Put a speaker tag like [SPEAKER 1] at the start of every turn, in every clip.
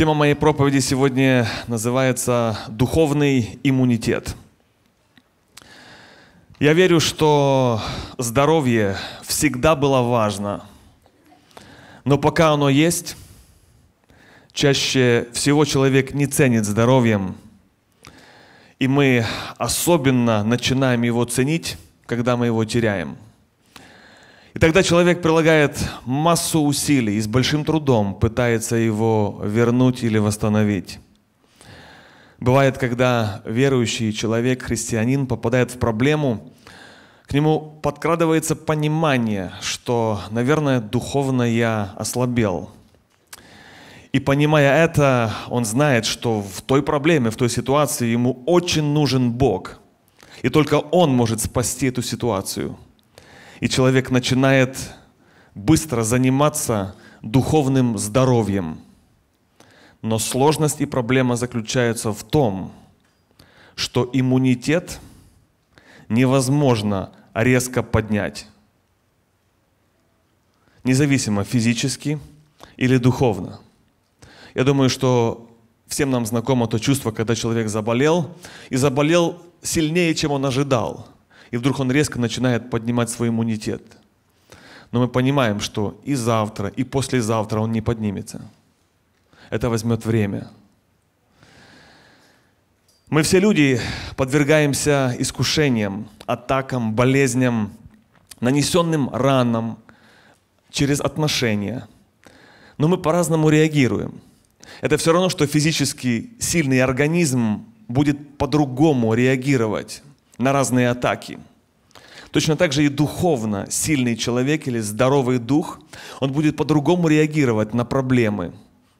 [SPEAKER 1] Тема моей проповеди сегодня называется «Духовный иммунитет». Я верю, что здоровье всегда было важно, но пока оно есть, чаще всего человек не ценит здоровьем, и мы особенно начинаем его ценить, когда мы его теряем – и тогда человек прилагает массу усилий и с большим трудом пытается его вернуть или восстановить. Бывает, когда верующий человек, христианин, попадает в проблему, к нему подкрадывается понимание, что, наверное, духовно я ослабел. И понимая это, он знает, что в той проблеме, в той ситуации ему очень нужен Бог. И только Он может спасти эту ситуацию – и человек начинает быстро заниматься духовным здоровьем. Но сложность и проблема заключается в том, что иммунитет невозможно резко поднять, независимо физически или духовно. Я думаю, что всем нам знакомо то чувство, когда человек заболел, и заболел сильнее, чем он ожидал – и вдруг он резко начинает поднимать свой иммунитет. Но мы понимаем, что и завтра, и послезавтра он не поднимется. Это возьмет время. Мы все люди подвергаемся искушениям, атакам, болезням, нанесенным ранам через отношения. Но мы по-разному реагируем. Это все равно, что физически сильный организм будет по-другому реагировать на разные атаки. Точно так же и духовно сильный человек или здоровый дух, он будет по-другому реагировать на проблемы,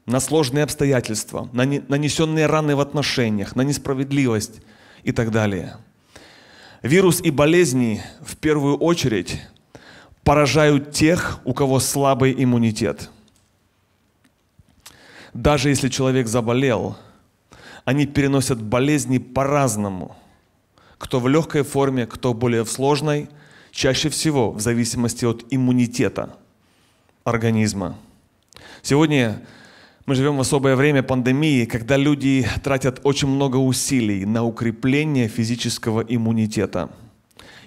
[SPEAKER 1] на сложные обстоятельства, на нанесенные раны в отношениях, на несправедливость и так далее. Вирус и болезни в первую очередь поражают тех, у кого слабый иммунитет. Даже если человек заболел, они переносят болезни по-разному – кто в легкой форме, кто более в сложной, чаще всего в зависимости от иммунитета организма. Сегодня мы живем в особое время пандемии, когда люди тратят очень много усилий на укрепление физического иммунитета.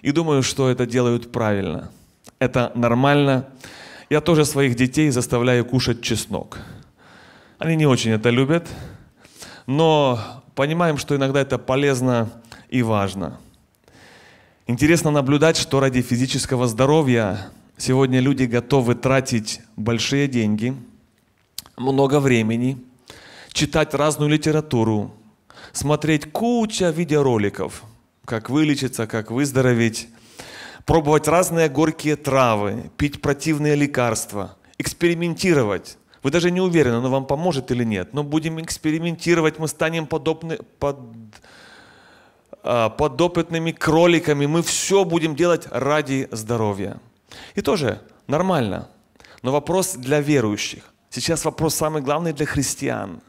[SPEAKER 1] И думаю, что это делают правильно. Это нормально. Я тоже своих детей заставляю кушать чеснок. Они не очень это любят, но понимаем, что иногда это полезно и важно. Интересно наблюдать, что ради физического здоровья сегодня люди готовы тратить большие деньги, много времени, читать разную литературу, смотреть куча видеороликов, как вылечиться, как выздороветь, пробовать разные горькие травы, пить противные лекарства, экспериментировать. Вы даже не уверены, оно вам поможет или нет, но будем экспериментировать, мы станем подобны, под, Э, подопытными кроликами. Мы все будем делать ради здоровья. И тоже нормально. Но вопрос для верующих. Сейчас вопрос самый главный для христиан.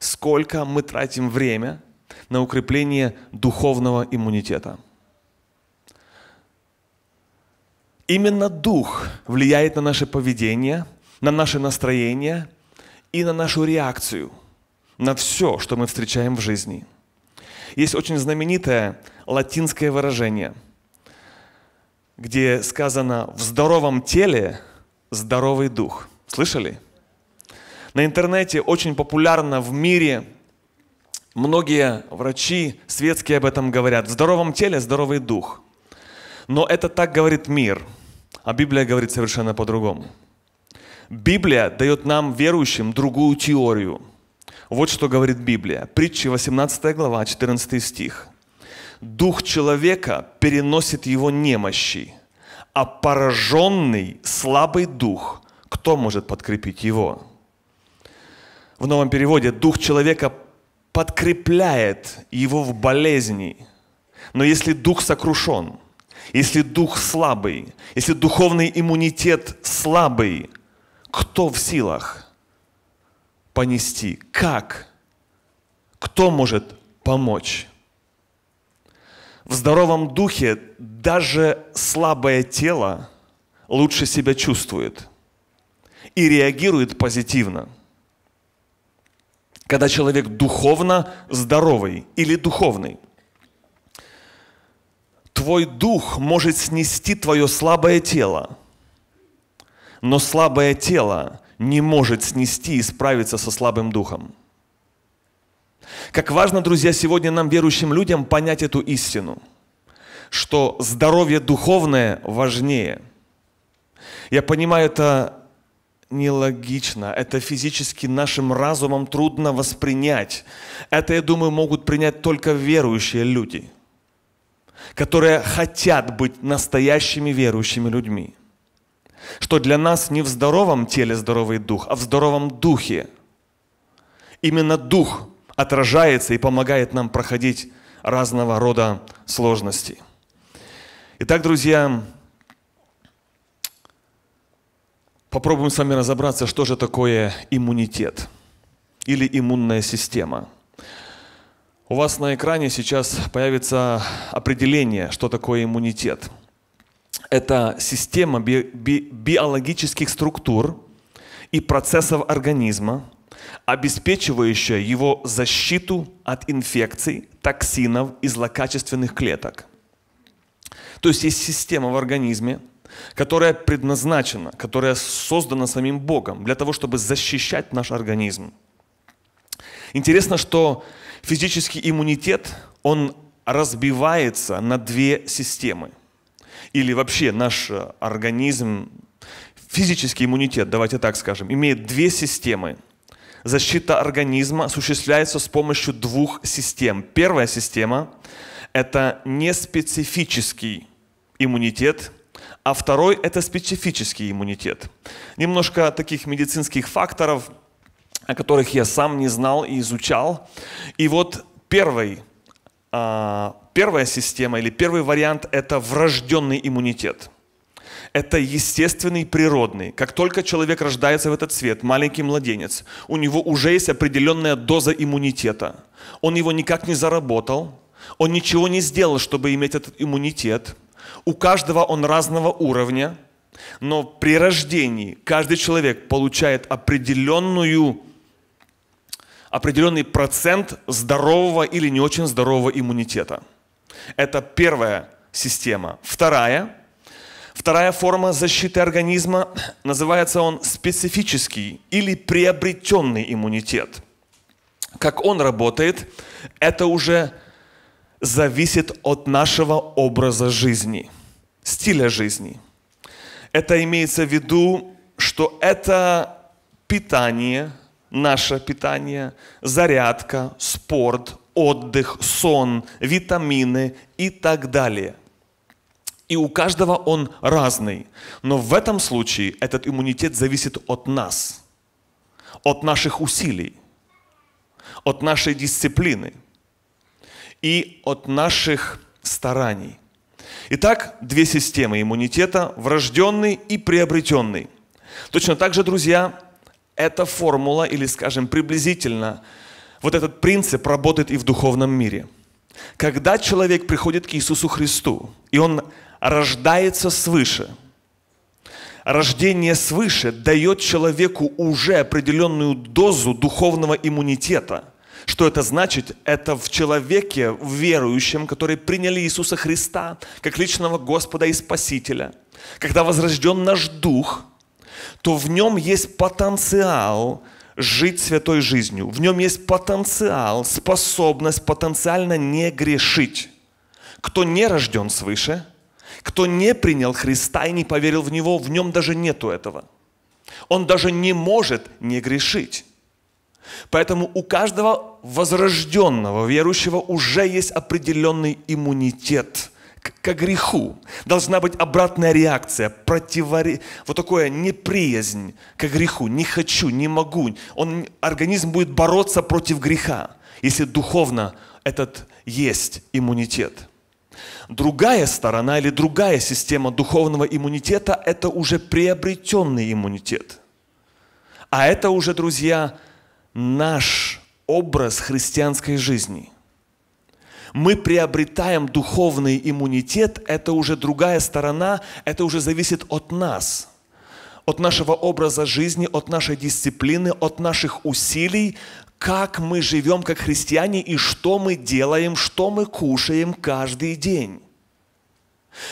[SPEAKER 1] Сколько мы тратим время на укрепление духовного иммунитета? Именно дух влияет на наше поведение, на наше настроение и на нашу реакцию на все, что мы встречаем в жизни – есть очень знаменитое латинское выражение, где сказано «в здоровом теле здоровый дух». Слышали? На интернете очень популярно в мире, многие врачи светские об этом говорят, в здоровом теле здоровый дух. Но это так говорит мир, а Библия говорит совершенно по-другому. Библия дает нам, верующим, другую теорию – вот что говорит Библия. Притчи 18 глава, 14 стих. «Дух человека переносит его немощи, а пораженный слабый дух, кто может подкрепить его?» В новом переводе «дух человека подкрепляет его в болезни». Но если дух сокрушен, если дух слабый, если духовный иммунитет слабый, кто в силах – понести? Как? Кто может помочь? В здоровом духе даже слабое тело лучше себя чувствует и реагирует позитивно. Когда человек духовно здоровый или духовный, твой дух может снести твое слабое тело, но слабое тело не может снести и справиться со слабым духом. Как важно, друзья, сегодня нам, верующим людям, понять эту истину, что здоровье духовное важнее. Я понимаю, это нелогично, это физически нашим разумом трудно воспринять. Это, я думаю, могут принять только верующие люди, которые хотят быть настоящими верующими людьми что для нас не в здоровом теле здоровый дух, а в здоровом духе. Именно дух отражается и помогает нам проходить разного рода сложности. Итак, друзья, попробуем с вами разобраться, что же такое иммунитет или иммунная система. У вас на экране сейчас появится определение, что такое иммунитет – это система би би биологических структур и процессов организма, обеспечивающая его защиту от инфекций, токсинов и злокачественных клеток. То есть есть система в организме, которая предназначена, которая создана самим Богом для того, чтобы защищать наш организм. Интересно, что физический иммунитет, он разбивается на две системы – или вообще наш э, организм, физический иммунитет, давайте так скажем, имеет две системы. Защита организма осуществляется с помощью двух систем. Первая система – это неспецифический иммунитет, а второй – это специфический иммунитет. Немножко таких медицинских факторов, о которых я сам не знал и изучал. И вот первый – а, первая система или первый вариант – это врожденный иммунитет. Это естественный, природный. Как только человек рождается в этот свет, маленький младенец, у него уже есть определенная доза иммунитета. Он его никак не заработал, он ничего не сделал, чтобы иметь этот иммунитет. У каждого он разного уровня, но при рождении каждый человек получает определенную определенный процент здорового или не очень здорового иммунитета. Это первая система. Вторая, вторая форма защиты организма, называется он специфический или приобретенный иммунитет. Как он работает, это уже зависит от нашего образа жизни, стиля жизни. Это имеется в виду, что это питание, наше питание, зарядка, спорт, отдых, сон, витамины и так далее. И у каждого он разный. Но в этом случае этот иммунитет зависит от нас, от наших усилий, от нашей дисциплины и от наших стараний. Итак, две системы иммунитета – врожденный и приобретенный. Точно так же, друзья, эта формула, или, скажем, приблизительно, вот этот принцип работает и в духовном мире. Когда человек приходит к Иисусу Христу, и он рождается свыше, рождение свыше дает человеку уже определенную дозу духовного иммунитета. Что это значит? Это в человеке, в верующем, который принял Иисуса Христа как личного Господа и Спасителя. Когда возрожден наш дух – то в нем есть потенциал жить святой жизнью. В нем есть потенциал, способность потенциально не грешить. Кто не рожден свыше, кто не принял Христа и не поверил в Него, в нем даже нету этого. Он даже не может не грешить. Поэтому у каждого возрожденного верующего уже есть определенный иммунитет – к, греху. Должна быть обратная реакция, противоре вот такое неприязнь к греху. Не хочу, не могу. Он, организм будет бороться против греха, если духовно этот есть иммунитет. Другая сторона или другая система духовного иммунитета – это уже приобретенный иммунитет. А это уже, друзья, наш образ христианской жизни – мы приобретаем духовный иммунитет, это уже другая сторона, это уже зависит от нас, от нашего образа жизни, от нашей дисциплины, от наших усилий, как мы живем как христиане и что мы делаем, что мы кушаем каждый день.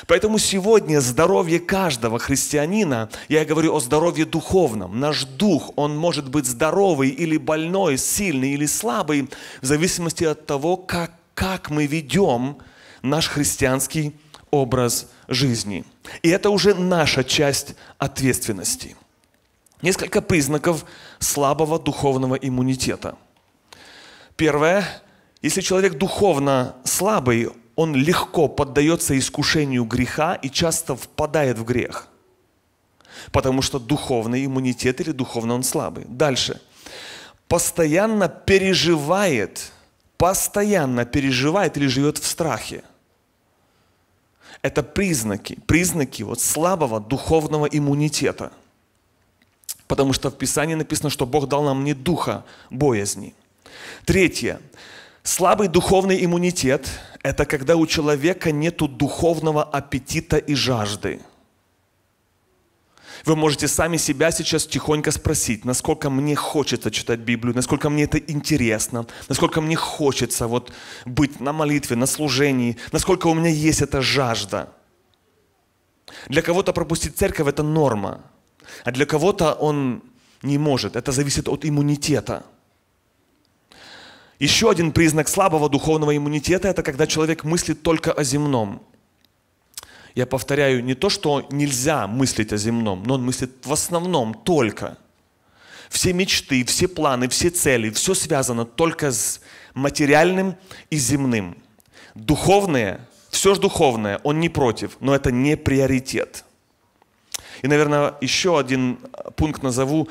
[SPEAKER 1] Поэтому сегодня здоровье каждого христианина, я говорю о здоровье духовном, наш дух, он может быть здоровый или больной, сильный или слабый, в зависимости от того, как как мы ведем наш христианский образ жизни. И это уже наша часть ответственности. Несколько признаков слабого духовного иммунитета. Первое. Если человек духовно слабый, он легко поддается искушению греха и часто впадает в грех. Потому что духовный иммунитет или духовно он слабый. Дальше. Постоянно переживает – постоянно переживает или живет в страхе. Это признаки, признаки вот слабого духовного иммунитета. Потому что в Писании написано, что Бог дал нам не духа боязни. Третье. Слабый духовный иммунитет – это когда у человека нет духовного аппетита и жажды – вы можете сами себя сейчас тихонько спросить, насколько мне хочется читать Библию, насколько мне это интересно, насколько мне хочется вот быть на молитве, на служении, насколько у меня есть эта жажда. Для кого-то пропустить церковь – это норма, а для кого-то он не может. Это зависит от иммунитета. Еще один признак слабого духовного иммунитета – это когда человек мыслит только о земном – я повторяю, не то, что нельзя мыслить о земном, но он мыслит в основном только. Все мечты, все планы, все цели, все связано только с материальным и земным. Духовное, все же духовное, он не против, но это не приоритет. И, наверное, еще один э, пункт назову.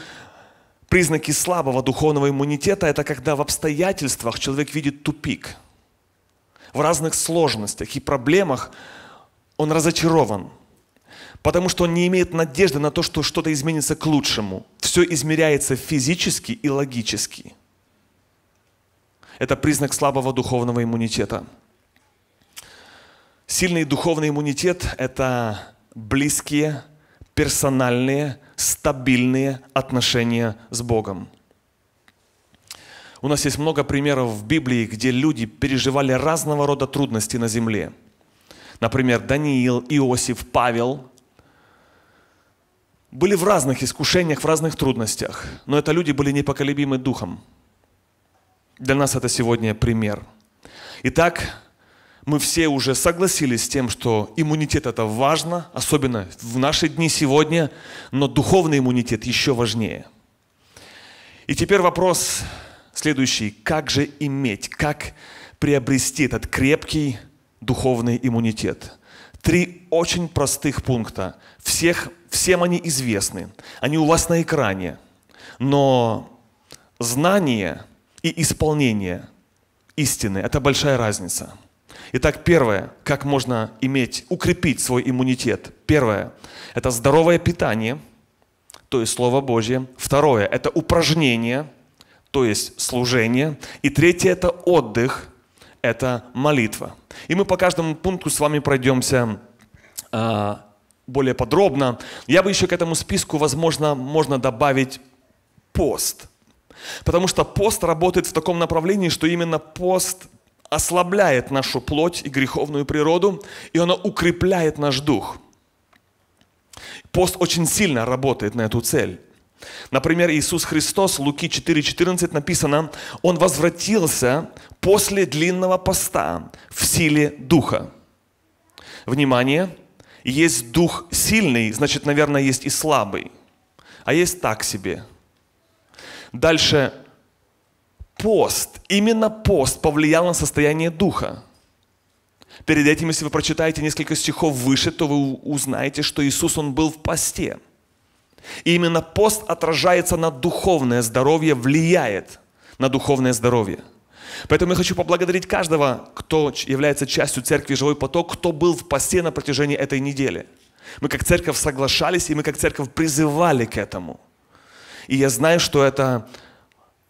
[SPEAKER 1] Признаки слабого духовного иммунитета – это когда в обстоятельствах человек видит тупик. В разных сложностях и проблемах – он разочарован, потому что он не имеет надежды на то, что что-то изменится к лучшему. Все измеряется физически и логически. Это признак слабого духовного иммунитета. Сильный духовный иммунитет – это близкие, персональные, стабильные отношения с Богом. У нас есть много примеров в Библии, где люди переживали разного рода трудности на земле – например, Даниил, Иосиф, Павел, были в разных искушениях, в разных трудностях, но это люди были непоколебимы духом. Для нас это сегодня пример. Итак, мы все уже согласились с тем, что иммунитет это важно, особенно в наши дни сегодня, но духовный иммунитет еще важнее. И теперь вопрос следующий. Как же иметь, как приобрести этот крепкий духовный иммунитет. Три очень простых пункта. Всех, всем они известны. Они у вас на экране. Но знание и исполнение истины – это большая разница. Итак, первое, как можно иметь, укрепить свой иммунитет. Первое – это здоровое питание, то есть Слово Божье. Второе – это упражнение, то есть служение. И третье – это отдых –– это молитва. И мы по каждому пункту с вами пройдемся э, более подробно. Я бы еще к этому списку, возможно, можно добавить пост. Потому что пост работает в таком направлении, что именно пост ослабляет нашу плоть и греховную природу, и она укрепляет наш дух. Пост очень сильно работает на эту цель. Например, Иисус Христос, Луки 4,14 написано, Он возвратился после длинного поста в силе Духа. Внимание, есть Дух сильный, значит, наверное, есть и слабый, а есть так себе. Дальше пост, именно пост повлиял на состояние Духа. Перед этим, если вы прочитаете несколько стихов выше, то вы узнаете, что Иисус, Он был в посте – и именно пост отражается на духовное здоровье, влияет на духовное здоровье. Поэтому я хочу поблагодарить каждого, кто является частью церкви «Живой поток», кто был в посте на протяжении этой недели. Мы как церковь соглашались, и мы как церковь призывали к этому. И я знаю, что это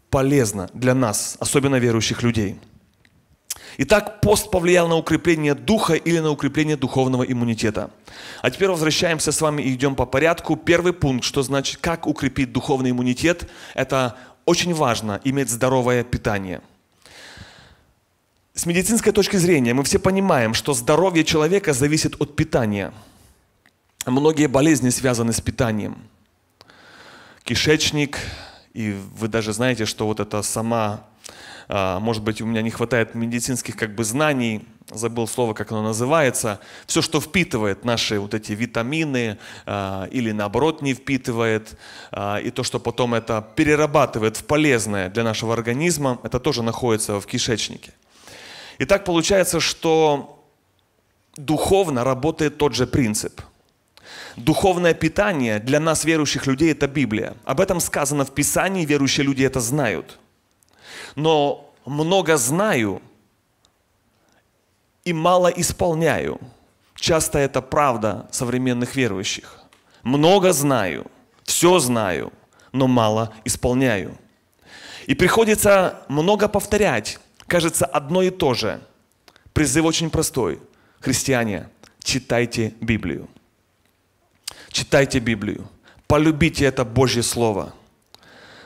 [SPEAKER 1] полезно для нас, особенно верующих людей. Итак, пост повлиял на укрепление духа или на укрепление духовного иммунитета. А теперь возвращаемся с вами и идем по порядку. Первый пункт, что значит, как укрепить духовный иммунитет, это очень важно иметь здоровое питание. С медицинской точки зрения мы все понимаем, что здоровье человека зависит от питания. Многие болезни связаны с питанием. Кишечник, и вы даже знаете, что вот это сама а, может быть, у меня не хватает медицинских как бы знаний, забыл слово, как оно называется, все, что впитывает наши вот эти витамины а, или наоборот не впитывает, а, и то, что потом это перерабатывает в полезное для нашего организма, это тоже находится в кишечнике. И так получается, что духовно работает тот же принцип. Духовное питание для нас, верующих людей, это Библия. Об этом сказано в Писании, верующие люди это знают – но много знаю и мало исполняю. Часто это правда современных верующих. Много знаю, все знаю, но мало исполняю. И приходится много повторять. Кажется, одно и то же. Призыв очень простой. Христиане, читайте Библию. Читайте Библию. Полюбите это Божье Слово.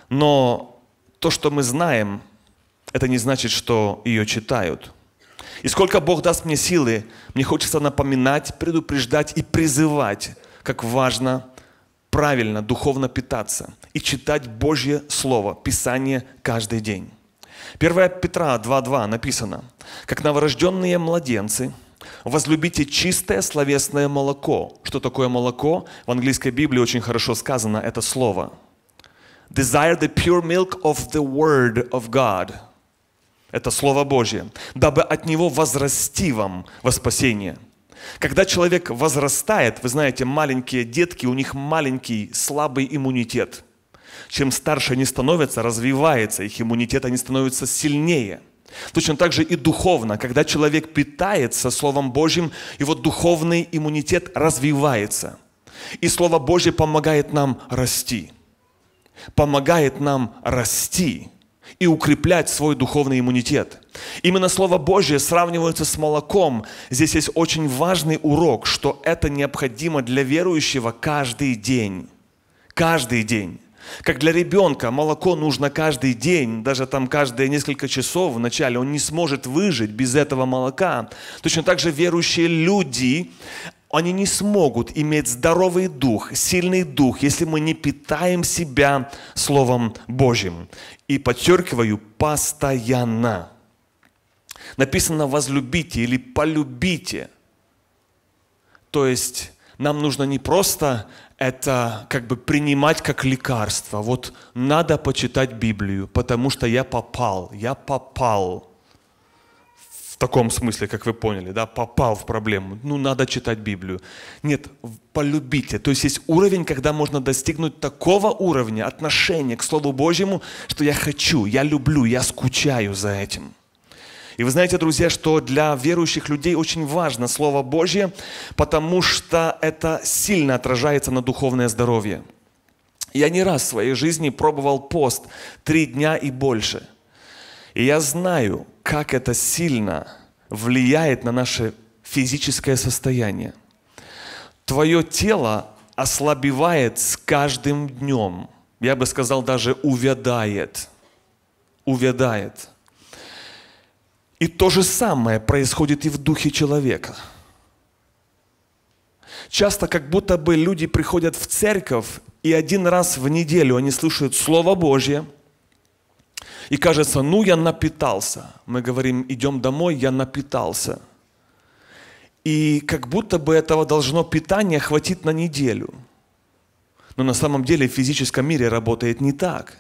[SPEAKER 1] Но то, что мы знаем, это не значит, что ее читают. И сколько Бог даст мне силы, мне хочется напоминать, предупреждать и призывать, как важно правильно духовно питаться и читать Божье Слово, Писание каждый день. 1 Петра 2.2 написано, «Как новорожденные младенцы, возлюбите чистое словесное молоко». Что такое молоко? В английской Библии очень хорошо сказано это слово. «Desire the pure milk of the word of God» – это Слово Божье. Дабы от него возрасти вам во спасение. Когда человек возрастает, вы знаете, маленькие детки, у них маленький слабый иммунитет. Чем старше они становятся, развивается их иммунитет, они становятся сильнее – Точно так же и духовно, когда человек питается Словом Божьим, его духовный иммунитет развивается. И Слово Божье помогает нам расти. Помогает нам расти и укреплять свой духовный иммунитет. Именно Слово Божье сравнивается с молоком. Здесь есть очень важный урок, что это необходимо для верующего каждый день. Каждый день. Как для ребенка молоко нужно каждый день, даже там каждые несколько часов вначале, он не сможет выжить без этого молока. Точно так же верующие люди, они не смогут иметь здоровый дух, сильный дух, если мы не питаем себя Словом Божьим. И подчеркиваю, постоянно. Написано «возлюбите» или «полюбите». То есть нам нужно не просто это как бы принимать как лекарство. Вот надо почитать Библию, потому что я попал, я попал – таком смысле, как вы поняли, да, попал в проблему, ну, надо читать Библию. Нет, полюбите. То есть есть уровень, когда можно достигнуть такого уровня отношения к Слову Божьему, что я хочу, я люблю, я скучаю за этим. И вы знаете, друзья, что для верующих людей очень важно Слово Божье, потому что это сильно отражается на духовное здоровье. Я не раз в своей жизни пробовал пост три дня и больше – и я знаю, как это сильно влияет на наше физическое состояние. Твое тело ослабевает с каждым днем. Я бы сказал, даже увядает. Увядает. И то же самое происходит и в духе человека. Часто как будто бы люди приходят в церковь, и один раз в неделю они слушают Слово Божье – и кажется, ну я напитался. Мы говорим, идем домой, я напитался. И как будто бы этого должно питания хватить на неделю. Но на самом деле в физическом мире работает не так.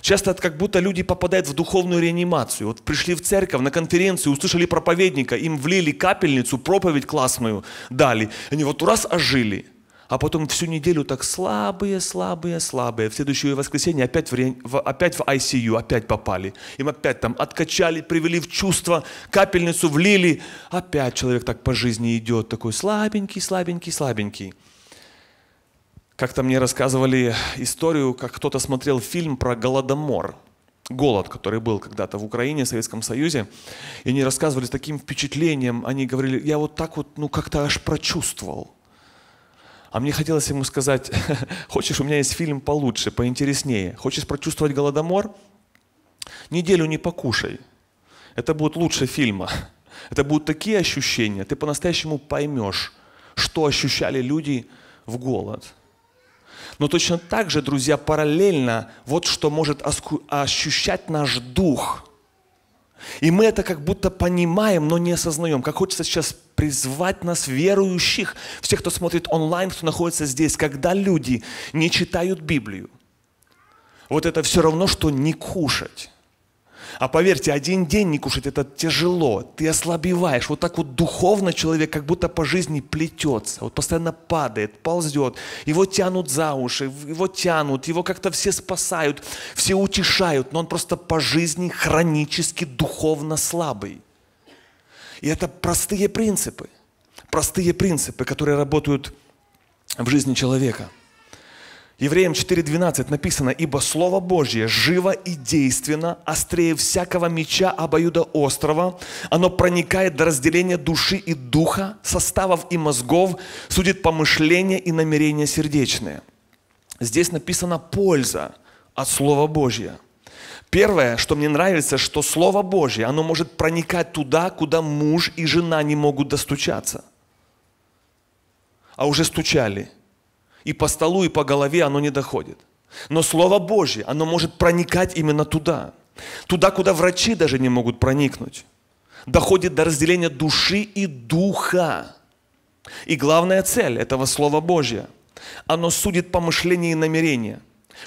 [SPEAKER 1] Часто это как будто люди попадают в духовную реанимацию. Вот пришли в церковь, на конференцию, услышали проповедника, им влили капельницу, проповедь классную дали. Они вот раз ожили – а потом всю неделю так слабые, слабые, слабые. В следующее воскресенье опять в, опять в ICU, опять попали. Им опять там откачали, привели в чувство, капельницу влили. Опять человек так по жизни идет, такой слабенький, слабенький, слабенький. Как-то мне рассказывали историю, как кто-то смотрел фильм про голодомор. Голод, который был когда-то в Украине, в Советском Союзе. И они рассказывали с таким впечатлением, они говорили, я вот так вот, ну как-то аж прочувствовал а мне хотелось ему сказать, хочешь, у меня есть фильм получше, поинтереснее. Хочешь прочувствовать голодомор? Неделю не покушай. Это будет лучше фильма. Это будут такие ощущения, ты по-настоящему поймешь, что ощущали люди в голод. Но точно так же, друзья, параллельно вот что может ощущать наш дух – и мы это как будто понимаем, но не осознаем. Как хочется сейчас призвать нас, верующих, всех, кто смотрит онлайн, кто находится здесь, когда люди не читают Библию. Вот это все равно, что не кушать. А поверьте, один день не кушать это тяжело. Ты ослабеваешь. Вот так вот духовно человек как будто по жизни плетется. Вот постоянно падает, ползет. Его тянут за уши, его тянут, его как-то все спасают, все утешают. Но он просто по жизни хронически духовно слабый. И это простые принципы. Простые принципы, которые работают в жизни человека – Евреям 4.12 написано, «Ибо Слово Божье живо и действенно, острее всякого меча обоюда острова. Оно проникает до разделения души и духа, составов и мозгов, судит помышления и намерения сердечные». Здесь написана польза от Слова Божья. Первое, что мне нравится, что Слово Божье, оно может проникать туда, куда муж и жена не могут достучаться. А уже стучали – и по столу, и по голове оно не доходит. Но Слово Божье, оно может проникать именно туда. Туда, куда врачи даже не могут проникнуть. Доходит до разделения души и духа. И главная цель этого Слова Божья, оно судит помышления и намерения.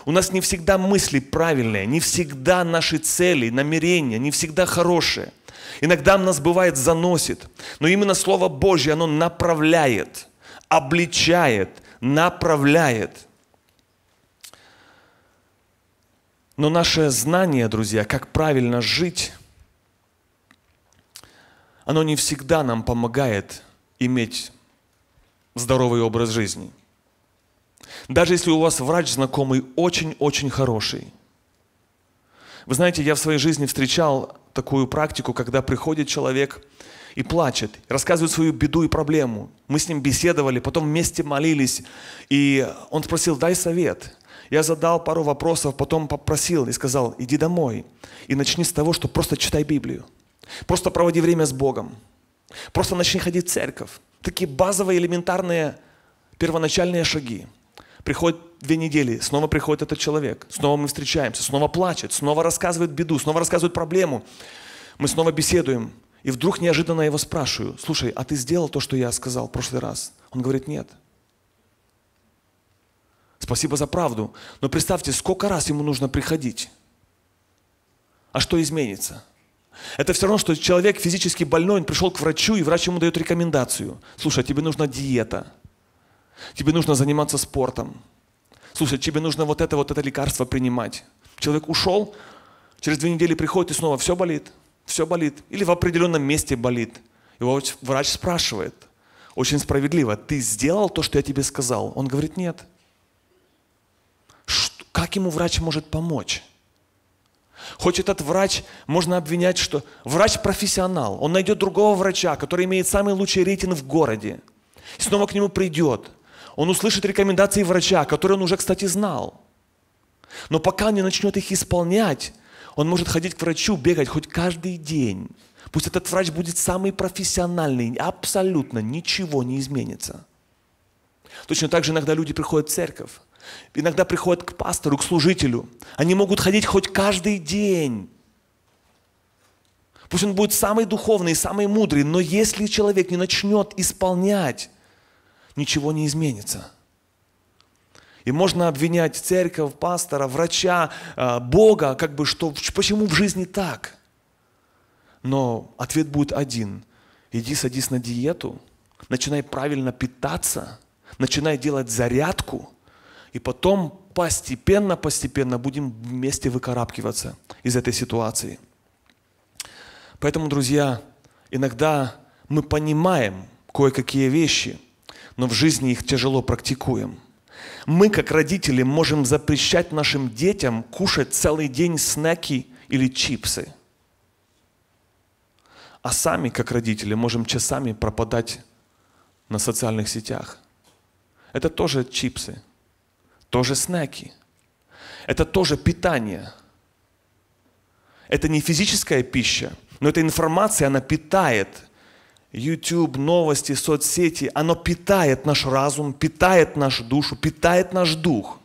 [SPEAKER 1] У нас не всегда мысли правильные, не всегда наши цели, намерения, не всегда хорошие. Иногда нас бывает заносит, но именно Слово Божье, оно направляет, обличает, направляет. Но наше знание, друзья, как правильно жить, оно не всегда нам помогает иметь здоровый образ жизни. Даже если у вас врач знакомый очень-очень хороший. Вы знаете, я в своей жизни встречал такую практику, когда приходит человек – и плачет, рассказывает свою беду и проблему. Мы с ним беседовали, потом вместе молились. И он спросил, дай совет. Я задал пару вопросов, потом попросил и сказал, иди домой и начни с того, что просто читай Библию. Просто проводи время с Богом. Просто начни ходить в церковь. Такие базовые, элементарные, первоначальные шаги. Приходит две недели, снова приходит этот человек, снова мы встречаемся, снова плачет, снова рассказывает беду, снова рассказывает проблему. Мы снова беседуем. И вдруг неожиданно я его спрашиваю, слушай, а ты сделал то, что я сказал в прошлый раз? Он говорит, нет. Спасибо за правду. Но представьте, сколько раз ему нужно приходить. А что изменится? Это все равно, что человек физически больной, он пришел к врачу, и врач ему дает рекомендацию. Слушай, а тебе нужна диета. Тебе нужно заниматься спортом. Слушай, тебе нужно вот это, вот это лекарство принимать. Человек ушел, через две недели приходит и снова все болит все болит, или в определенном месте болит. Его врач спрашивает, очень справедливо, ты сделал то, что я тебе сказал? Он говорит, нет. Что, как ему врач может помочь? Хоть этот врач, можно обвинять, что врач профессионал, он найдет другого врача, который имеет самый лучший рейтинг в городе, и снова к нему придет. Он услышит рекомендации врача, которые он уже, кстати, знал. Но пока он не начнет их исполнять, он может ходить к врачу, бегать хоть каждый день. Пусть этот врач будет самый профессиональный, абсолютно ничего не изменится. Точно так же иногда люди приходят в церковь, иногда приходят к пастору, к служителю. Они могут ходить хоть каждый день. Пусть он будет самый духовный, самый мудрый, но если человек не начнет исполнять, ничего не изменится – и можно обвинять церковь, пастора, врача, а, Бога, как бы что, почему в жизни так? Но ответ будет один. Иди садись на диету, начинай правильно питаться, начинай делать зарядку, и потом постепенно, постепенно будем вместе выкарабкиваться из этой ситуации. Поэтому, друзья, иногда мы понимаем кое-какие вещи, но в жизни их тяжело практикуем – мы, как родители, можем запрещать нашим детям кушать целый день снеки или чипсы. А сами, как родители, можем часами пропадать на социальных сетях. Это тоже чипсы, тоже снеки. Это тоже питание. Это не физическая пища, но эта информация, она питает – YouTube, новости, соцсети, оно питает наш разум, питает нашу душу, питает наш дух.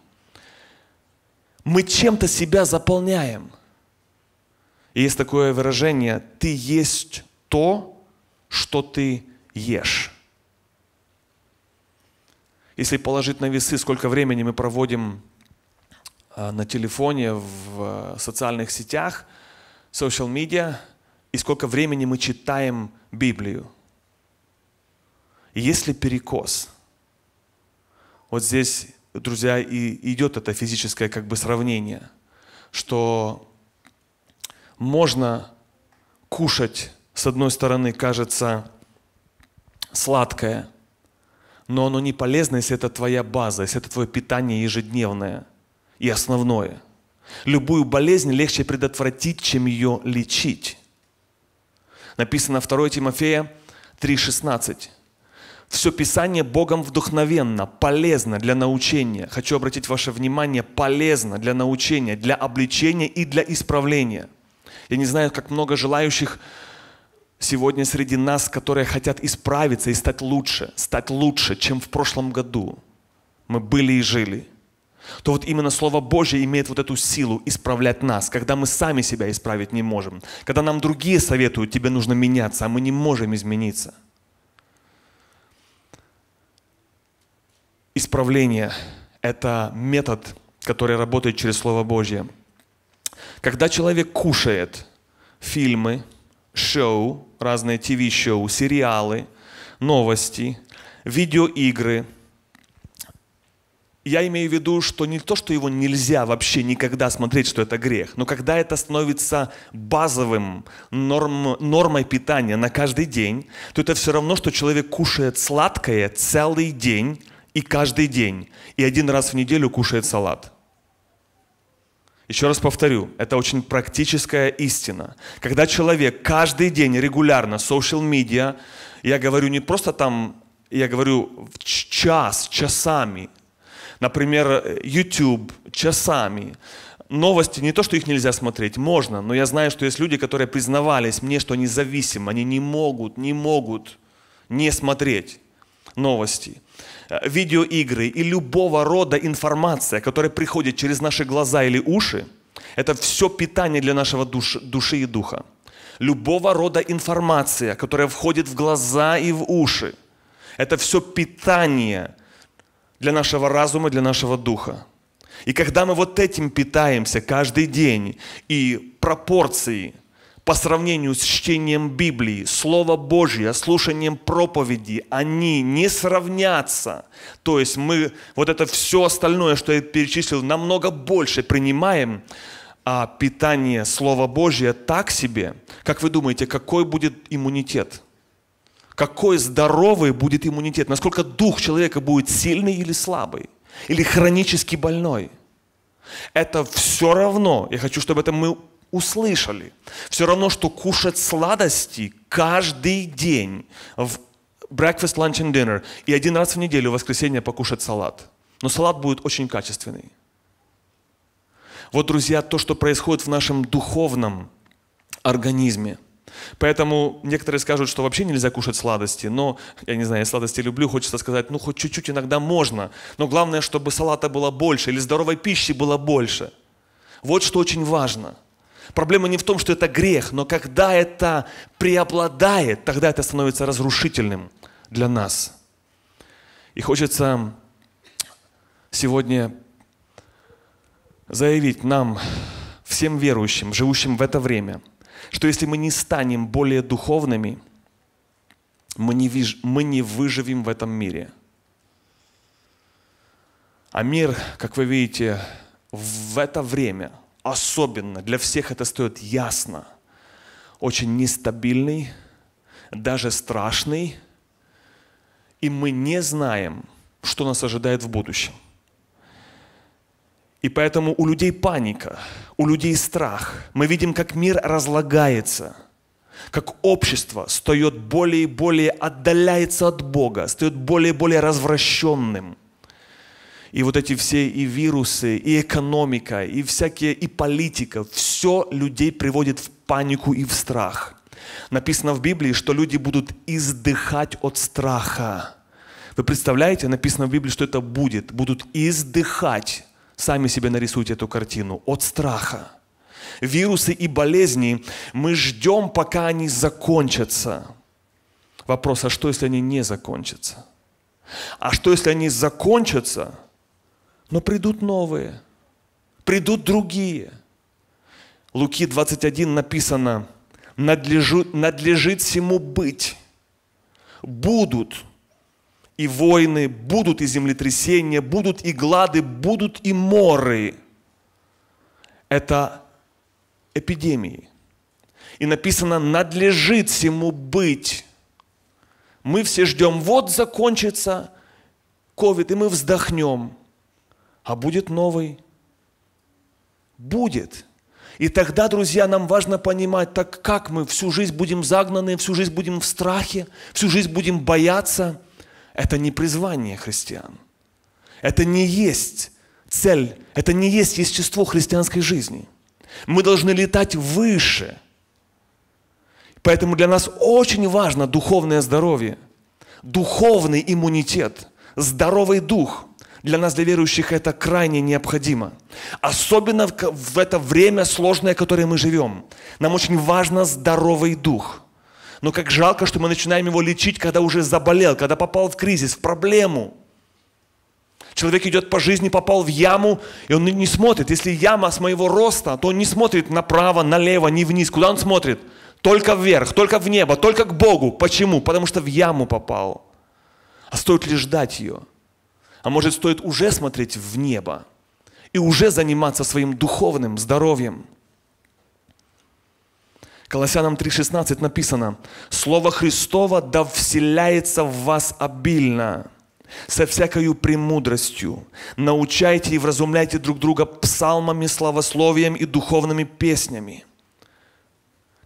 [SPEAKER 1] Мы чем-то себя заполняем. И есть такое выражение, ты есть то, что ты ешь. Если положить на весы, сколько времени мы проводим а, на телефоне, в а, социальных сетях, social media – и сколько времени мы читаем Библию. если перекос, вот здесь, друзья, и идет это физическое как бы сравнение, что можно кушать, с одной стороны, кажется, сладкое, но оно не полезно, если это твоя база, если это твое питание ежедневное и основное. Любую болезнь легче предотвратить, чем ее лечить. Написано 2 Тимофея 3,16. Все Писание Богом вдохновенно, полезно для научения. Хочу обратить ваше внимание, полезно для научения, для обличения и для исправления. Я не знаю, как много желающих сегодня среди нас, которые хотят исправиться и стать лучше, стать лучше, чем в прошлом году. Мы были и жили – то вот именно Слово Божье имеет вот эту силу исправлять нас, когда мы сами себя исправить не можем. Когда нам другие советуют, тебе нужно меняться, а мы не можем измениться. Исправление – это метод, который работает через Слово Божье. Когда человек кушает фильмы, шоу, разные ТВ-шоу, сериалы, новости, видеоигры – я имею в виду, что не то, что его нельзя вообще никогда смотреть, что это грех, но когда это становится базовым норм, нормой питания на каждый день, то это все равно, что человек кушает сладкое целый день и каждый день, и один раз в неделю кушает салат. Еще раз повторю, это очень практическая истина. Когда человек каждый день регулярно, social media, я говорю не просто там, я говорю в час, часами, Например, YouTube часами. Новости, не то, что их нельзя смотреть, можно, но я знаю, что есть люди, которые признавались мне, что они зависимы, они не могут, не могут не смотреть новости э, видеоигры и любого рода информация, которая приходит через наши глаза или уши, это все питание для нашего душ, души и духа. Любого рода информация, которая входит в глаза и в уши, это все питание для нашего разума, для нашего духа. И когда мы вот этим питаемся каждый день, и пропорции по сравнению с чтением Библии, Слова Божьего, слушанием проповеди, они не сравнятся. То есть мы вот это все остальное, что я перечислил, намного больше принимаем, а питание Слова Божьего так себе, как вы думаете, какой будет иммунитет – какой здоровый будет иммунитет, насколько дух человека будет сильный или слабый, или хронически больной. Это все равно, я хочу, чтобы это мы услышали, все равно, что кушать сладости каждый день в breakfast, lunch and dinner, и один раз в неделю в воскресенье покушать салат. Но салат будет очень качественный. Вот, друзья, то, что происходит в нашем духовном организме – Поэтому некоторые скажут, что вообще нельзя кушать сладости, но, я не знаю, я сладости люблю, хочется сказать, ну хоть чуть-чуть иногда можно, но главное, чтобы салата было больше или здоровой пищи было больше. Вот что очень важно. Проблема не в том, что это грех, но когда это преобладает, тогда это становится разрушительным для нас. И хочется сегодня заявить нам, всем верующим, живущим в это время – что если мы не станем более духовными, мы не, виж, мы не выживем в этом мире. А мир, как вы видите, в это время, особенно для всех это стоит ясно, очень нестабильный, даже страшный, и мы не знаем, что нас ожидает в будущем. И поэтому у людей паника, у людей страх. Мы видим, как мир разлагается, как общество стает более и более, отдаляется от Бога, стает более и более развращенным. И вот эти все и вирусы, и экономика, и всякие, и политика, все людей приводит в панику и в страх. Написано в Библии, что люди будут издыхать от страха. Вы представляете, написано в Библии, что это будет. Будут издыхать Сами себе нарисуйте эту картину. От страха. Вирусы и болезни мы ждем, пока они закончатся. Вопрос, а что, если они не закончатся? А что, если они закончатся, но придут новые, придут другие? Луки 21 написано, надлежит, надлежит всему быть. Будут, и войны, будут и землетрясения, будут и глады, будут и моры. Это эпидемии. И написано, надлежит всему быть. Мы все ждем, вот закончится ковид, и мы вздохнем. А будет новый? Будет. И тогда, друзья, нам важно понимать, так как мы всю жизнь будем загнаны, всю жизнь будем в страхе, всю жизнь будем бояться – это не призвание христиан. Это не есть цель, это не есть естество христианской жизни. Мы должны летать выше. Поэтому для нас очень важно духовное здоровье, духовный иммунитет, здоровый дух. Для нас, для верующих, это крайне необходимо. Особенно в это время сложное, которое мы живем. Нам очень важно здоровый дух – но как жалко, что мы начинаем его лечить, когда уже заболел, когда попал в кризис, в проблему. Человек идет по жизни, попал в яму, и он не смотрит. Если яма с моего роста, то он не смотрит направо, налево, не вниз. Куда он смотрит? Только вверх, только в небо, только к Богу. Почему? Потому что в яму попал. А стоит ли ждать ее? А может, стоит уже смотреть в небо и уже заниматься своим духовным здоровьем? Колоссянам 3.16 написано, «Слово Христово да вселяется в вас обильно, со всякою премудростью. Научайте и вразумляйте друг друга псалмами, славословием и духовными песнями».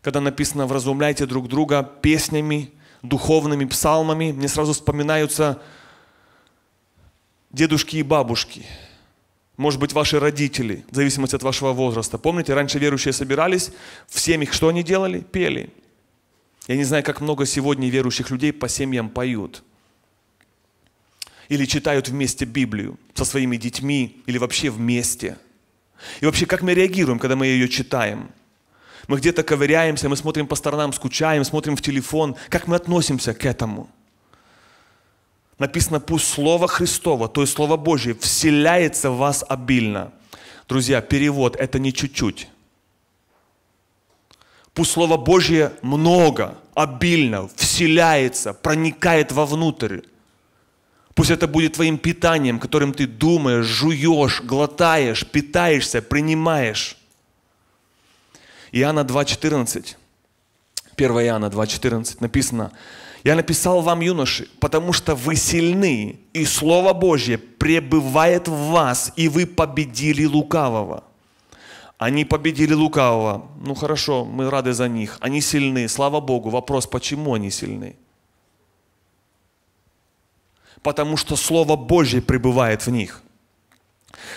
[SPEAKER 1] Когда написано «вразумляйте друг друга песнями, духовными псалмами», мне сразу вспоминаются дедушки и бабушки – может быть, ваши родители, в зависимости от вашего возраста. Помните, раньше верующие собирались, в семьях что они делали? Пели. Я не знаю, как много сегодня верующих людей по семьям поют. Или читают вместе Библию со своими детьми, или вообще вместе. И вообще, как мы реагируем, когда мы ее читаем? Мы где-то ковыряемся, мы смотрим по сторонам, скучаем, смотрим в телефон. Как мы относимся к этому? Написано, пусть Слово Христово, то есть Слово Божье, вселяется в вас обильно. Друзья, перевод – это не чуть-чуть. Пусть Слово Божье много, обильно, вселяется, проникает вовнутрь. Пусть это будет твоим питанием, которым ты думаешь, жуешь, глотаешь, питаешься, принимаешь. Иоанна 2,14. 1 Иоанна 2,14 написано – я написал вам, юноши, потому что вы сильны, и Слово Божье пребывает в вас, и вы победили лукавого. Они победили лукавого. Ну хорошо, мы рады за них. Они сильны, слава Богу. Вопрос, почему они сильны? Потому что Слово Божье пребывает в них.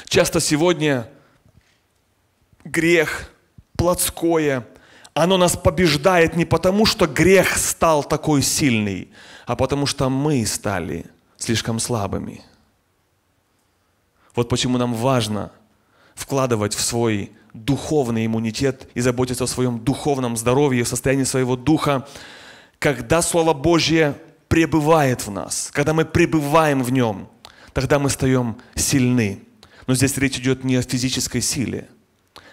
[SPEAKER 1] Часто сегодня грех, плотское – оно нас побеждает не потому, что грех стал такой сильный, а потому что мы стали слишком слабыми. Вот почему нам важно вкладывать в свой духовный иммунитет и заботиться о своем духовном здоровье, состоянии своего духа, когда Слово Божье пребывает в нас, когда мы пребываем в Нем, тогда мы стаем сильны. Но здесь речь идет не о физической силе,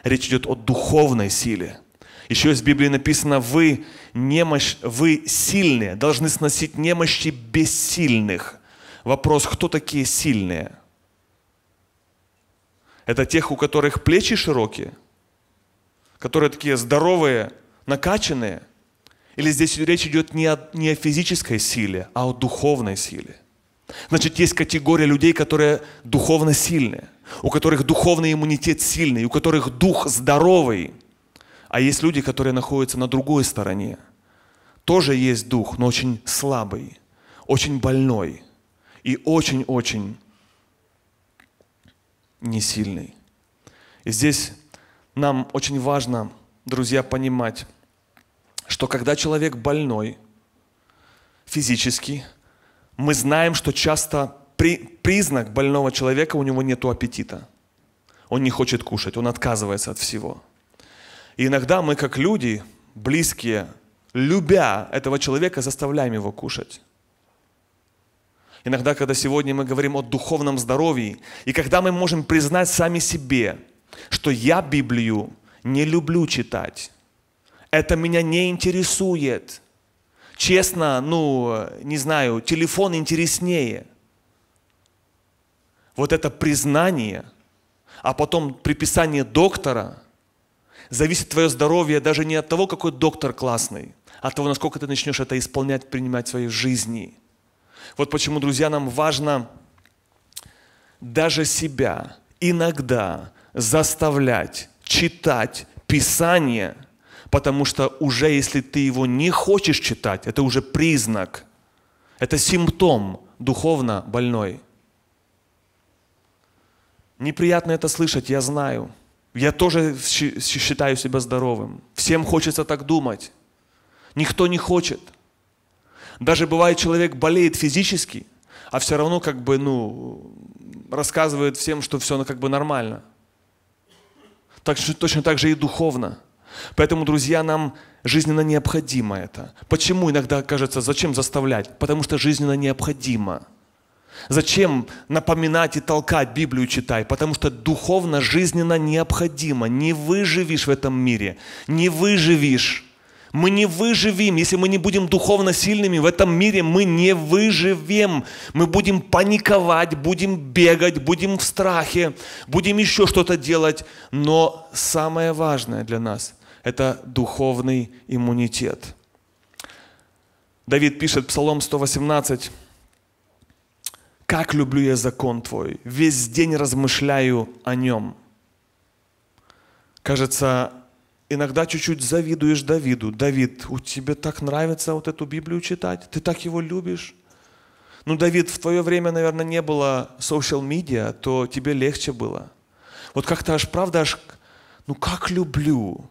[SPEAKER 1] речь идет о духовной силе – еще из Библии написано, вы, немощь, вы сильные, должны сносить немощи бессильных. Вопрос, кто такие сильные? Это тех, у которых плечи широкие, которые такие здоровые, накачанные. Или здесь речь идет не о, не о физической силе, а о духовной силе. Значит, есть категория людей, которые духовно сильные, у которых духовный иммунитет сильный, у которых дух здоровый – а есть люди, которые находятся на другой стороне. Тоже есть дух, но очень слабый, очень больной и очень-очень несильный. И здесь нам очень важно, друзья, понимать, что когда человек больной физически, мы знаем, что часто при, признак больного человека у него нет аппетита. Он не хочет кушать, он отказывается от всего. И иногда мы, как люди, близкие, любя этого человека, заставляем его кушать. Иногда, когда сегодня мы говорим о духовном здоровье, и когда мы можем признать сами себе, что я Библию не люблю читать, это меня не интересует. Честно, ну, не знаю, телефон интереснее. Вот это признание, а потом приписание доктора – зависит твое здоровье даже не от того, какой доктор классный, а от того, насколько ты начнешь это исполнять, принимать в своей жизни. Вот почему, друзья, нам важно даже себя иногда заставлять читать Писание, потому что уже если ты его не хочешь читать, это уже признак, это симптом духовно больной. Неприятно это слышать, я знаю – я тоже считаю себя здоровым. Всем хочется так думать. Никто не хочет. Даже бывает, человек болеет физически, а все равно как бы, ну, рассказывает всем, что все ну, как бы нормально. Так, точно так же и духовно. Поэтому, друзья, нам жизненно необходимо это. Почему иногда кажется, зачем заставлять? Потому что жизненно необходимо. Зачем напоминать и толкать Библию читай? Потому что духовно, жизненно необходимо. Не выживешь в этом мире. Не выживешь. Мы не выживем, если мы не будем духовно сильными в этом мире, мы не выживем. Мы будем паниковать, будем бегать, будем в страхе, будем еще что-то делать. Но самое важное для нас – это духовный иммунитет. Давид пишет, Псалом 118, как люблю я закон Твой, весь день размышляю о нем. Кажется, иногда чуть-чуть завидуешь Давиду. Давид, у тебя так нравится вот эту Библию читать, ты так его любишь. Ну, Давид, в твое время, наверное, не было social media, то тебе легче было. Вот как-то аж, правда, аж, ну как люблю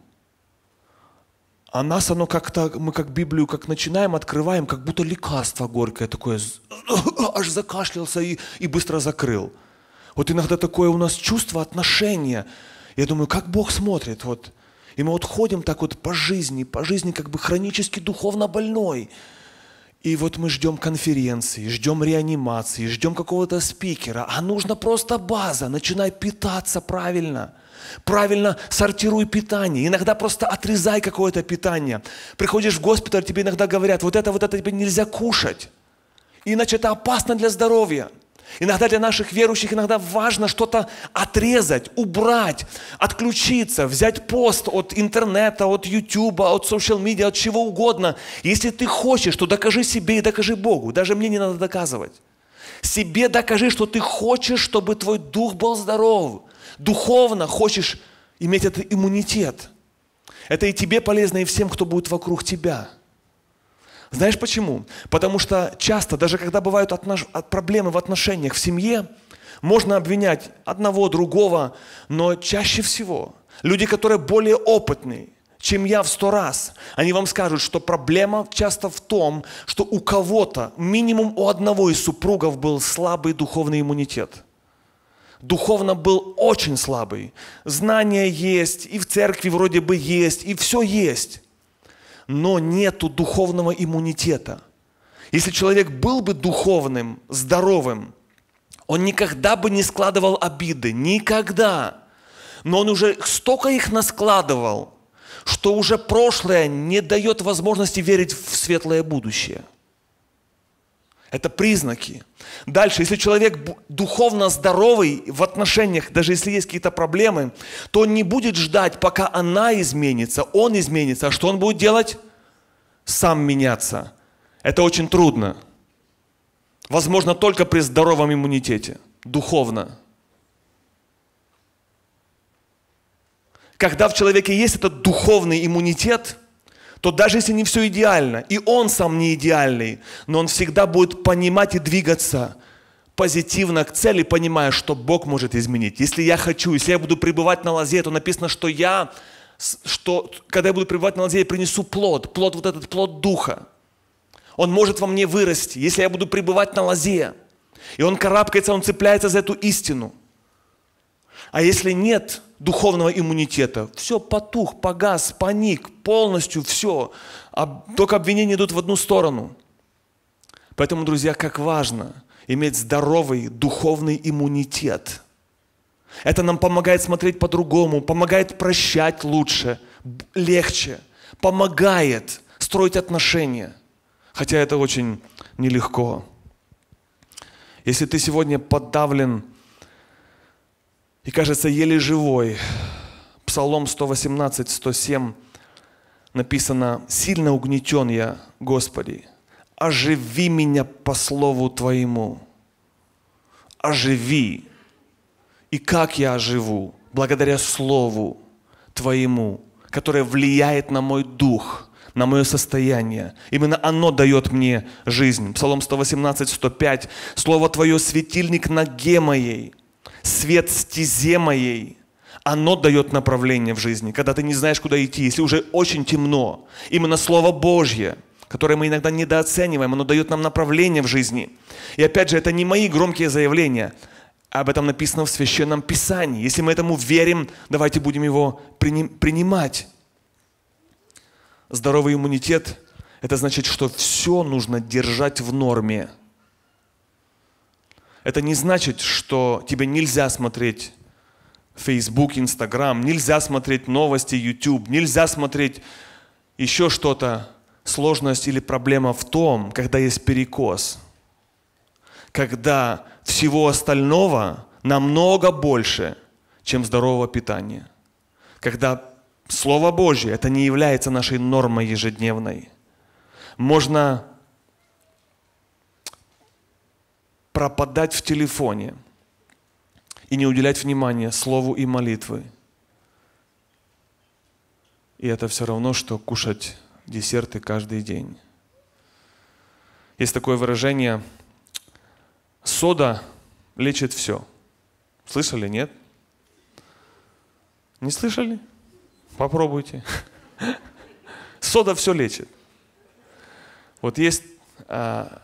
[SPEAKER 1] а нас оно как-то, мы как Библию как начинаем, открываем, как будто лекарство горькое такое, аж закашлялся и, и быстро закрыл. Вот иногда такое у нас чувство отношение. Я думаю, как Бог смотрит, вот. И мы вот ходим так вот по жизни, по жизни как бы хронически духовно больной – и вот мы ждем конференции, ждем реанимации, ждем какого-то спикера, а нужно просто база, начинай питаться правильно. Правильно сортируй питание. Иногда просто отрезай какое-то питание. Приходишь в госпиталь, тебе иногда говорят, вот это, вот это тебе нельзя кушать. Иначе это опасно для здоровья. Иногда для наших верующих иногда важно что-то отрезать, убрать, отключиться, взять пост от интернета, от ютуба, от социал медиа, от чего угодно. Если ты хочешь, то докажи себе и докажи Богу. Даже мне не надо доказывать. Себе докажи, что ты хочешь, чтобы твой дух был здоров. Духовно хочешь иметь этот иммунитет. Это и тебе полезно, и всем, кто будет вокруг тебя – знаешь почему? Потому что часто, даже когда бывают отнош... проблемы в отношениях, в семье, можно обвинять одного, другого, но чаще всего люди, которые более опытные, чем я в сто раз. Они вам скажут, что проблема часто в том, что у кого-то, минимум у одного из супругов был слабый духовный иммунитет. Духовно был очень слабый. Знания есть, и в церкви вроде бы есть, и все есть но нету духовного иммунитета. Если человек был бы духовным, здоровым, он никогда бы не складывал обиды, никогда. Но он уже столько их наскладывал, что уже прошлое не дает возможности верить в светлое будущее – это признаки. Дальше, если человек духовно здоровый в отношениях, даже если есть какие-то проблемы, то он не будет ждать, пока она изменится, он изменится. А что он будет делать? Сам меняться. Это очень трудно. Возможно, только при здоровом иммунитете, духовно. Когда в человеке есть этот духовный иммунитет – то даже если не все идеально, и он сам не идеальный, но он всегда будет понимать и двигаться позитивно к цели, понимая, что Бог может изменить. Если я хочу, если я буду пребывать на лозе, то написано, что я, что, когда я буду пребывать на лозе, я принесу плод, плод вот этот, плод Духа. Он может во мне вырасти, если я буду пребывать на лозе. И он карабкается, он цепляется за эту истину. А если нет – духовного иммунитета. Все потух, погас, паник, полностью все. Только обвинения идут в одну сторону. Поэтому, друзья, как важно иметь здоровый духовный иммунитет. Это нам помогает смотреть по-другому, помогает прощать лучше, легче, помогает строить отношения. Хотя это очень нелегко. Если ты сегодня подавлен и, кажется, еле живой. Псалом 118, 107 написано «Сильно угнетен я, Господи, оживи меня по слову Твоему». Оживи. И как я оживу? Благодаря слову Твоему, которое влияет на мой дух, на мое состояние. Именно оно дает мне жизнь. Псалом 118, 105. «Слово Твое – светильник ноге моей» свет стезе моей, оно дает направление в жизни, когда ты не знаешь, куда идти, если уже очень темно. Именно Слово Божье, которое мы иногда недооцениваем, оно дает нам направление в жизни. И опять же, это не мои громкие заявления, об этом написано в Священном Писании. Если мы этому верим, давайте будем его принимать. Здоровый иммунитет – это значит, что все нужно держать в норме – это не значит, что тебе нельзя смотреть Facebook, Instagram, нельзя смотреть новости, YouTube, нельзя смотреть еще что-то. Сложность или проблема в том, когда есть перекос, когда всего остального намного больше, чем здорового питания. Когда Слово Божье это не является нашей нормой ежедневной. Можно пропадать в телефоне и не уделять внимания слову и молитвы. И это все равно, что кушать десерты каждый день. Есть такое выражение «сода лечит все». Слышали, нет? Не слышали? Попробуйте. Сода все лечит. Вот есть а,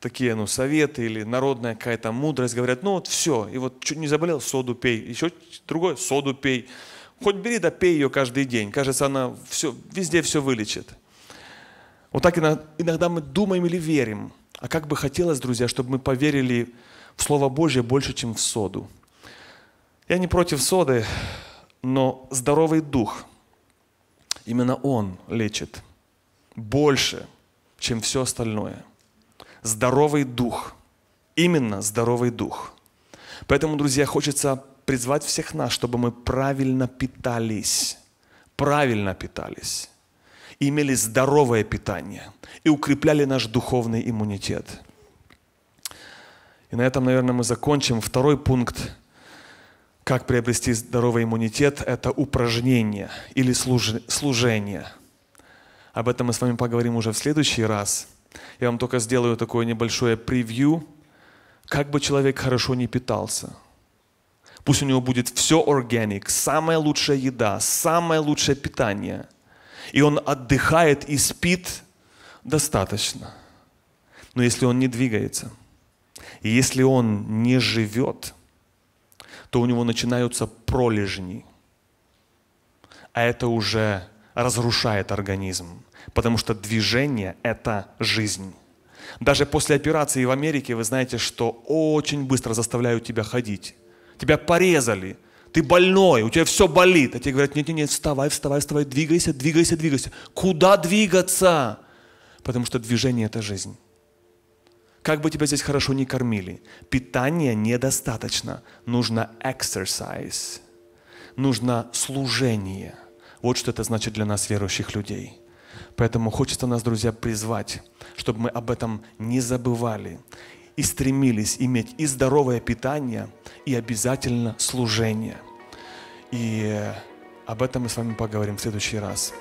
[SPEAKER 1] такие ну, советы или народная какая-то мудрость, говорят, ну вот все, и вот чуть не заболел, соду пей, еще другой, соду пей. Хоть бери, да пей ее каждый день. Кажется, она все, везде все вылечит. Вот так иногда мы думаем или верим. А как бы хотелось, друзья, чтобы мы поверили в Слово Божье больше, чем в соду. Я не против соды, но здоровый дух, именно он лечит больше, чем все остальное – здоровый дух. Именно здоровый дух. Поэтому, друзья, хочется призвать всех нас, чтобы мы правильно питались. Правильно питались. И имели здоровое питание. И укрепляли наш духовный иммунитет. И на этом, наверное, мы закончим. Второй пункт, как приобрести здоровый иммунитет, это упражнение или служение. Об этом мы с вами поговорим уже в следующий раз – я вам только сделаю такое небольшое превью. Как бы человек хорошо не питался, пусть у него будет все органик, самая лучшая еда, самое лучшее питание, и он отдыхает и спит достаточно. Но если он не двигается, и если он не живет, то у него начинаются пролежни. А это уже разрушает организм потому что движение – это жизнь. Даже после операции в Америке вы знаете, что очень быстро заставляют тебя ходить. Тебя порезали, ты больной, у тебя все болит. А тебе говорят, нет, нет, нет, вставай, вставай, вставай, двигайся, двигайся, двигайся. Куда двигаться? Потому что движение – это жизнь. Как бы тебя здесь хорошо не кормили, питания недостаточно. Нужно exercise, нужно служение. Вот что это значит для нас, верующих людей – Поэтому хочется нас, друзья, призвать, чтобы мы об этом не забывали и стремились иметь и здоровое питание, и обязательно служение. И об этом мы с вами поговорим в следующий раз.